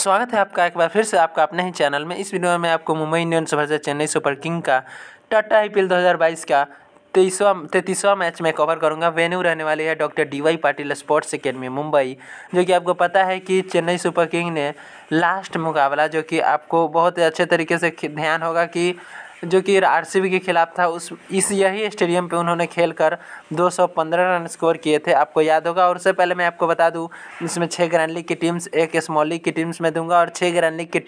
स्वागत है आपका एक बार फिर से आपका अपने ही चैनल में इस वीडियो में मैं आपको Mumbai Indians versus Chennai super king का टाटा आई पी का तेईसवा तैतीसवा मैच में कवर करूंगा वेन्यू रहने वाली है doctor D Y Patil sports academy Mumbai जो कि आपको पता है कि चेन्नई सुपर किंग ने लास्ट मुकाबला जो कि आपको बहुत अच्छे तरीके से ध्यान होगा कि जो कि आर के खिलाफ था उस इस यही स्टेडियम पे उन्होंने खेल कर 215 रन स्कोर किए थे आपको याद होगा और उससे पहले मैं आपको बता दूं इसमें छः ग्रैंड लीग की टीम्स एक स्मॉल लीग की टीम्स में दूंगा और छः ग्रैंड लीग की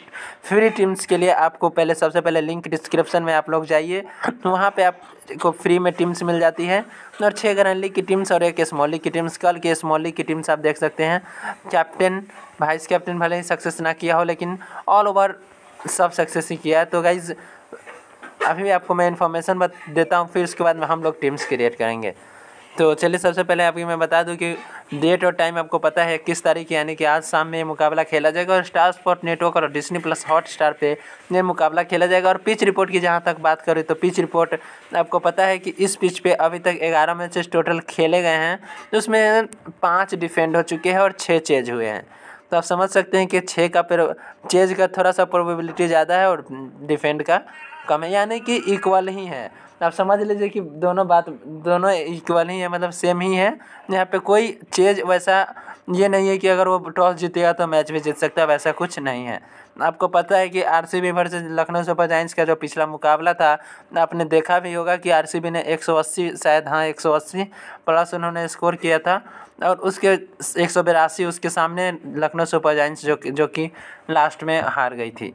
फ्री टीम्स के लिए आपको पहले सबसे पहले लिंक डिस्क्रिप्शन में आप लोग जाइए वहाँ पर आपको फ्री में टीम्स मिल जाती है और छः ग्रैंड लीग की टीम्स और एक स्मॉल लीग की टीम्स कल की स्मॉल लीग की टीम्स आप देख सकते हैं कैप्टन वाइस कैप्टन भले ही सक्सेस ना किया हो लेकिन ऑल ओवर सब सक्सेस ही किया है तो गाइज़ अभी भी आपको मैं इन्फॉर्मेशन देता हूँ फिर उसके बाद में हम लोग टीम्स क्रिएट करेंगे तो चलिए सबसे पहले आपकी मैं बता दूं कि डेट और टाइम आपको पता है किस तारीख यानी कि आज शाम में ये मुकाबला खेला जाएगा और स्टार स्पोर्ट नेटवर्क और डिस्नी प्लस हॉट स्टार पर ये मुकाबला खेला जाएगा और पिच रिपोर्ट की जहाँ तक बात करें तो पिच रिपोर्ट आपको पता है कि इस पिच पे अभी तक ग्यारह मैचेस टोटल खेले गए हैं तो उसमें पाँच डिफेंड हो चुके हैं और छः चेज हुए हैं तो आप समझ सकते हैं कि छः का चेज का थोड़ा सा प्रोबेबिलिटी ज़्यादा है और डिफेंड का कम है यानी कि इक्वल ही है आप समझ लीजिए कि दोनों बात दोनों इक्वल ही है मतलब सेम ही है यहाँ पे कोई चेज वैसा ये नहीं है कि अगर वो टॉस जीतेगा तो मैच भी जीत सकता है वैसा कुछ नहीं है आपको पता है कि R C B versus Lucknow super giants का जो पिछला मुकाबला था आपने देखा भी होगा कि आर सी बी ने 180 शायद हाँ 180 प्लस उन्होंने स्कोर किया था और उसके एक उसके सामने लखनऊ सुपर जाइंस जो जो कि लास्ट में हार गई थी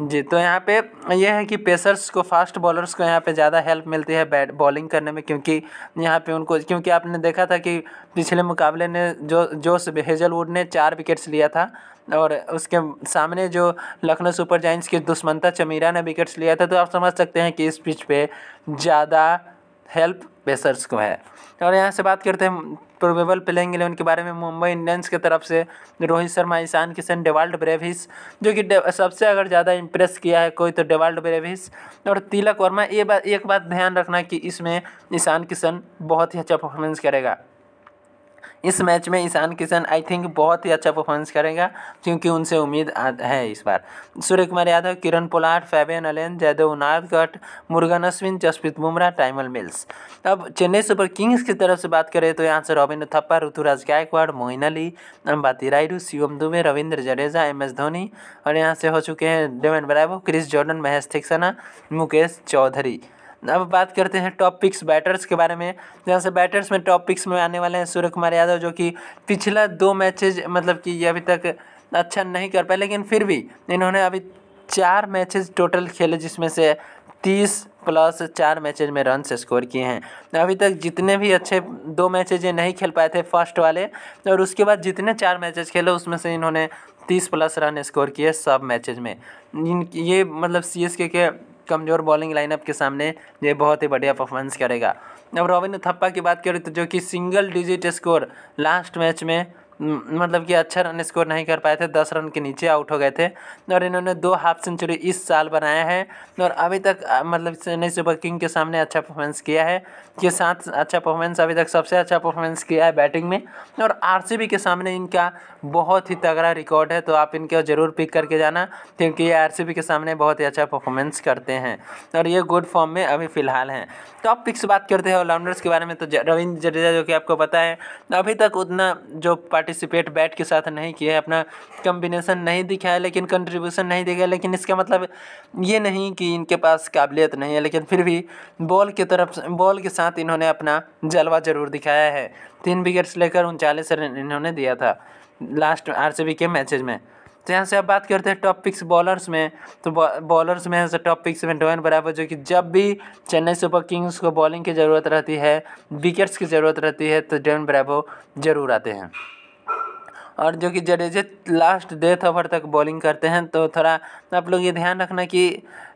जी तो यहाँ पे यह है कि पेसर्स को फास्ट बॉलर्स को यहाँ पे ज़्यादा हेल्प मिलती है बैट बॉलिंग करने में क्योंकि यहाँ पे उनको क्योंकि आपने देखा था कि पिछले मुकाबले ने जो जोश हेजलवुड ने चार विकेट्स लिया था और उसके सामने जो लखनऊ सुपर जाइंट्स के दुश्मनता चमीरा ने विकेट्स लिया था तो आप समझ सकते हैं कि इस पिच पे ज़्यादा हेल्प पेसर्स को है और यहाँ से बात करते हैं प्रोबेबल प्लेइंग इलेवन के बारे में मुंबई इंडियंस की तरफ से रोहित शर्मा ईशान किशन डेवाल्ड ब्रेविस जो कि सबसे अगर ज़्यादा इम्प्रेस किया है कोई तो डेवाल्ड ब्रेविस और तिलक वर्मा ये बात एक बात ध्यान रखना कि इसमें ईशान किशन बहुत ही अच्छा परफॉर्मेंस करेगा इस मैच में ईशान किशन आई थिंक बहुत ही अच्छा परफॉर्मेंस करेगा क्योंकि उनसे उम्मीद है इस बार Surya Kumar Yadav Kiran Pollard Fabian Allen Jaydev Unadkat Murugan Ashwin Jasprit Bumrah Tymal Mills अब चेन्नई सुपर किंग्स की तरफ से बात करें तो यहाँ से रविंद्र थप्पा ऋतुराज गायकवाड़ मोइन अली अम्बाती रायडू शिवम दुबे रविंद्र जडेजा एम एस धोनी और यहाँ से हो चुके हैं Dwayne Bravo Chris Jordan Maheesh Theekshana Mukesh Choudhary अब बात करते हैं टॉप पिक्स बैटर्स के बारे में जैसे बैटर्स में टॉप पिक्स में आने वाले हैं सूर्य कुमार यादव जो कि पिछला दो मैचेज मतलब कि अभी तक अच्छा नहीं कर पाए लेकिन फिर भी इन्होंने अभी चार मैचेज टोटल खेले जिसमें से तीस प्लस चार मैचेज में रन स्कोर किए हैं अभी तक जितने भी अच्छे दो मैचेज ये नहीं खेल पाए थे फर्स्ट वाले और उसके बाद जितने चार मैचेज खेले उसमें से इन्होंने तीस प्लस रन स्कोर किए सब मैचेज में इन ये मतलब सी के, के कमज़ोर बॉलिंग लाइनअप के सामने ये बहुत ही बढ़िया परफॉर्मेंस करेगा अब रविंद्र थप्पा की बात करें तो जो कि single digit score last match में मतलब कि अच्छा रन स्कोर नहीं कर पाए थे दस रन के नीचे आउट हो गए थे और इन्होंने दो हाफ सेंचुरी इस साल बनाया है और अभी तक मतलब चेन्नई सुपर किंग के सामने अच्छा परफॉर्मेंस किया है के साथ अच्छा परफॉर्मेंस अभी तक सबसे अच्छा परफॉर्मेंस किया है बैटिंग में और आर के सामने इनका बहुत ही तगड़ा रिकॉर्ड है तो आप इनके ज़रूर पिक करके जाना क्योंकि ये आर के सामने बहुत ही अच्छा परफॉर्मेंस करते हैं और ये गुड फॉर्म में अभी फ़िलहाल हैं टॉप पिक्स बात करते हैं ऑलराउंडर्स के बारे में तो रविंद्र जडेजा जो कि आपको पता है अभी तक उतना जो पार्टिसिपेट बैट के साथ नहीं किया है अपना कम्बिनेसन नहीं दिखाया लेकिन कंट्रीब्यूशन नहीं दिखाया लेकिन इसका मतलब ये नहीं कि इनके पास काबिलियत नहीं है लेकिन फिर भी बॉल की तरफ बॉल के साथ इन्होंने अपना जलवा ज़रूर दिखाया है तीन विकेट्स लेकर उनचालीस रन इन्होंने दिया था लास्ट आर के मैचेज में तो यहाँ से अब बात करते हैं टॉप पिक्स बॉलर्स में तो बॉलर्स में से टॉप पिक्स में डोन बराबर जो कि जब भी चेन्नई सुपर किंग्स को बॉलिंग की ज़रूरत रहती है विकेट्स की ज़रूरत रहती है तो डोन बराबर ज़रूर आते हैं और जो कि जडेजे लास्ट डेथ ओवर तक बॉलिंग करते हैं तो थोड़ा आप लोग ये ध्यान रखना कि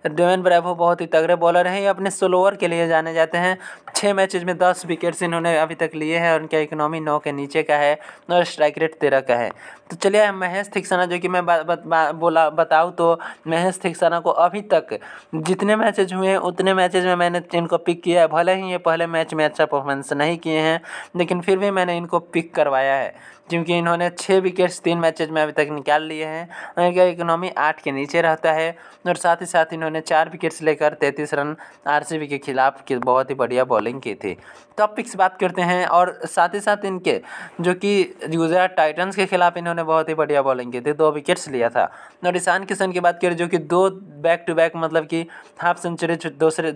डेवन ब्रैवो बहुत ही तगड़े बॉलर हैं ये अपने स्लोअर के लिए जाने जाते हैं छः मैचेज में दस विकेट्स इन्होंने अभी तक लिए हैं और उनका इकोनॉमी नौ के नीचे का है और स्ट्राइक रेट तेरह का है तो चलिए महेश थिक्सना जो कि मैं बा, बा, बा, बोला बताऊँ तो महेश थिक्सना को अभी तक जितने मैचेज हुए हैं उतने मैचेज में मैंने इनको पिक किया है भले ही ये पहले मैच में अच्छा परफॉर्मेंस नहीं किए हैं लेकिन फिर भी मैंने इनको पिक करवाया है क्योंकि इन्होंने छः विकेट्स तीन मैचेज में अभी तक निकाल लिए हैं इनका इकोनॉमी आठ के नीचे रहता है और साथ ही साथ इन्होंने चार विकेट्स लेकर तैंतीस रन आर के खिलाफ की बहुत ही बढ़िया बॉलिंग की थी तो पिक्स बात करते हैं और साथ ही साथ इनके जो कि गुजरात टाइटन्स के खिलाफ इन्होंने ने बहुत ही बढ़िया बॉलिंग की थी दो विकेट्स लिया था और ईशान किशन की बात करें जो कि दो बैक टू बैक मतलब कि हाफ सेंचुरी दूसरे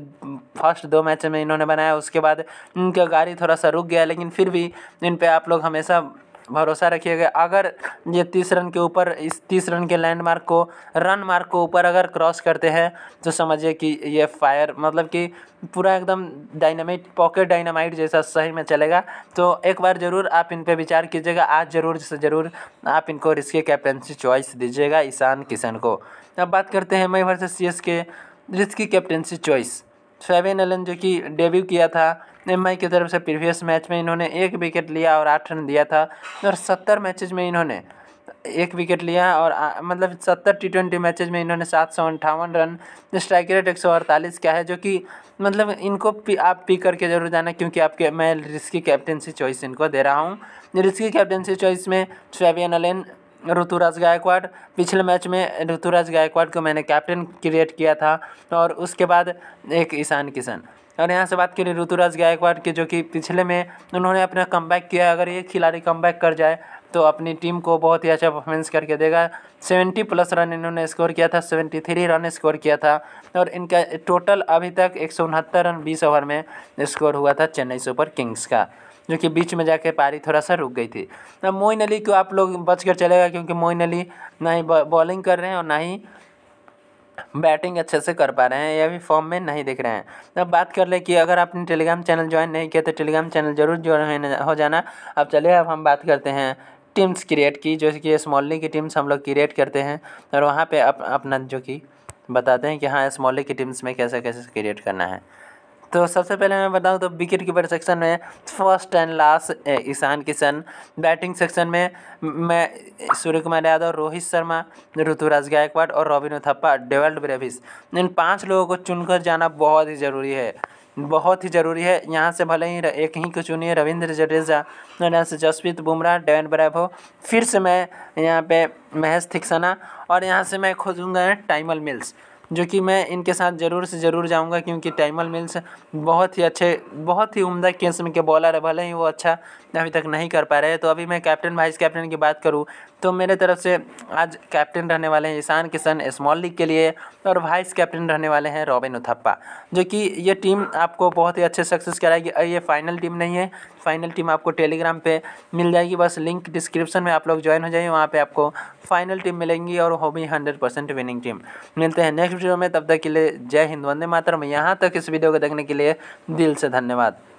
फर्स्ट दो मैच में इन्होंने बनाया उसके बाद इनका गाड़ी थोड़ा सा रुक गया लेकिन फिर भी इन पर आप लोग हमेशा भरोसा रखिएगा अगर ये तीस रन के ऊपर इस तीस रन के लैंड मार्क को रन मार्क को ऊपर अगर क्रॉस करते हैं तो समझिए कि ये फायर मतलब कि पूरा एकदम डायनामाइट पॉकेट डायनामाइट जैसा सही में चलेगा तो एक बार ज़रूर आप इन पर विचार कीजिएगा आज ज़रूर से ज़रूर आप इनको रिस्के कैप्टनसी चॉइस दीजिएगा ईशान किशन को अब बात करते हैं MI versus C S K risky captaincy choice Fabian Allen जो कि डेब्यू किया था एम की तरफ से प्रीवियस मैच में इन्होंने एक विकेट लिया और आठ रन दिया था और सत्तर मैचेज में इन्होंने एक विकेट लिया और आ, मतलब सत्तर टी ट्वेंटी मैचेज में इन्होंने सात सौ अंठावन रन स्ट्राइक रेट एक सौ अड़तालीस का है जो कि मतलब इनको पी, आप पी करके जरूर जाना क्योंकि आपके मैं रिस्की कैप्टनसी चॉइस इनको दे रहा हूँ रिस्की कैप्टनसी चॉइस में शोबियन अलेन ऋतुराज गायकवाड पिछले मैच में ऋतुराज गायकवाड को मैंने कैप्टन क्रिएट किया था और उसके बाद एक ईशान किशन और यहाँ से बात करें ऋतुराज गायकवाड की जो कि पिछले में उन्होंने अपना कम किया अगर ये खिलाड़ी कम कर जाए तो अपनी टीम को बहुत ही अच्छा परफॉर्मेंस करके देगा 70 प्लस रन इन्होंने स्कोर किया था 73 रन स्कोर किया था और इनका टोटल अभी तक एक रन 20 ओवर में स्कोर हुआ था चेन्नई सुपर किंग्स का जो कि बीच में जाके पारी थोड़ा सा रुक गई थी अब तो मोइन अली को आप लोग बच कर चलेगा क्योंकि मोइन अली ना ही बॉलिंग कर रहे हैं और ना ही बैटिंग अच्छे से कर पा रहे हैं या भी फॉर्म में नहीं दिख रहे हैं तो अब बात कर ले कि अगर आपने टेलीग्राम चैनल ज्वाइन नहीं किया तो टेलीग्राम चैनल ज़रूर ज्वाइन हो जाना अब चलिए अब हम बात करते हैं टीम्स क्रिएट की जो कि स्मॉली की टीम्स हम लोग क्रिएट करते हैं और वहाँ पर अप, अपना जो कि बताते हैं कि हाँ स्मॉली की टीम्स में कैसे कैसे क्रिएट करना है तो सबसे पहले मैं बताऊँ तो विकेट कीपर सेक्शन में first and last Ishan Kishan batting section में मैं सूर्य कुमार यादव रोहित शर्मा ऋतुराज गायकवाड और रॉबिन उथप्पा डेवल्ड ब्रेविस इन पाँच लोगों को चुनकर जाना बहुत ही ज़रूरी है बहुत ही ज़रूरी है यहाँ से भले ही एक ही को चुनिए रविंद्र जडेजा यहाँ से जसप्रीत बुमराह डेवन ब्रैभो फिर से मैं यहाँ पे महेश थिक्सना और यहाँ से मैं खोजूँगा टाइमल मिल्स जो कि मैं इनके साथ ज़रूर से ज़रूर जाऊंगा क्योंकि टाइमल मिल्स बहुत ही अच्छे बहुत ही उम्दा किस्म के बॉलर है भले ही वो अच्छा अभी तक नहीं कर पा रहे तो अभी मैं कैप्टन वाइस कैप्टन की बात करूँ तो मेरे तरफ से आज कैप्टन रहने वाले हैं ईशान किशन स्मॉल लीग के लिए और वाइस कैप्टन रहने वाले हैं रॉबिन उथप्पा जो कि ये टीम आपको बहुत ही अच्छे सक्सेस कराएगी ये फाइनल टीम नहीं है फाइनल टीम आपको टेलीग्राम पे मिल जाएगी बस लिंक डिस्क्रिप्शन में आप लोग ज्वाइन हो जाइए वहाँ पर आपको फाइनल टीम मिलेंगी और हो भी हंड्रेड परसेंट विनिंग टीम मिलते हैं नेक्स्ट वीडियो में तब तक के लिए जय हिंद वंदे मातरम यहाँ तक इस वीडियो को देखने के लिए दिल से धन्यवाद